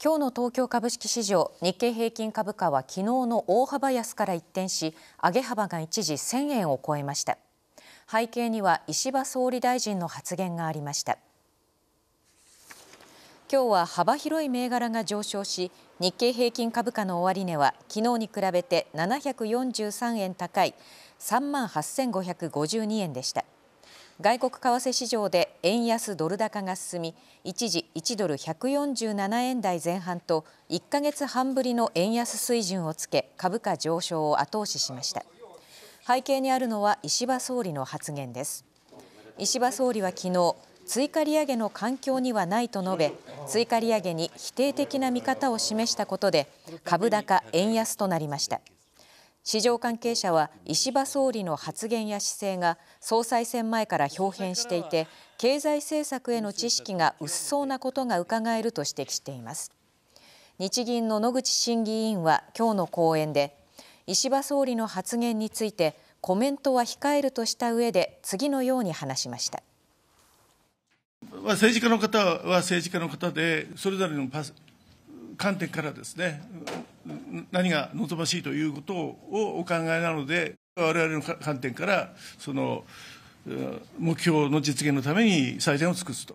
今日の東京株式市場日経平均株価は昨日の大幅安から一転し上げ幅が一時1000円を超えました背景には石破総理大臣の発言がありました今日は幅広い銘柄が上昇し日経平均株価の終値は昨日に比べて743円高い3万8552円でした。外国為替市場で円安ドル高が進み一時1ドル147円台前半と1ヶ月半ぶりの円安水準をつけ株価上昇を後押ししました背景にあるのは石破総理の発言です石破総理は昨日追加利上げの環境にはないと述べ追加利上げに否定的な見方を示したことで株高円安となりました市場関係者は石破総理の発言や姿勢が総裁選前から表変していて経済政策への知識が薄そうなことがうかがえると指摘しています日銀の野口審議委員は今日の講演で石破総理の発言についてコメントは控えるとした上で次のように話しました政治家の方は政治家の方でそれぞれの観点からですね何が望ましいということをお考えなので、われわれの観点から、その目標の実現のために最善を尽くすと。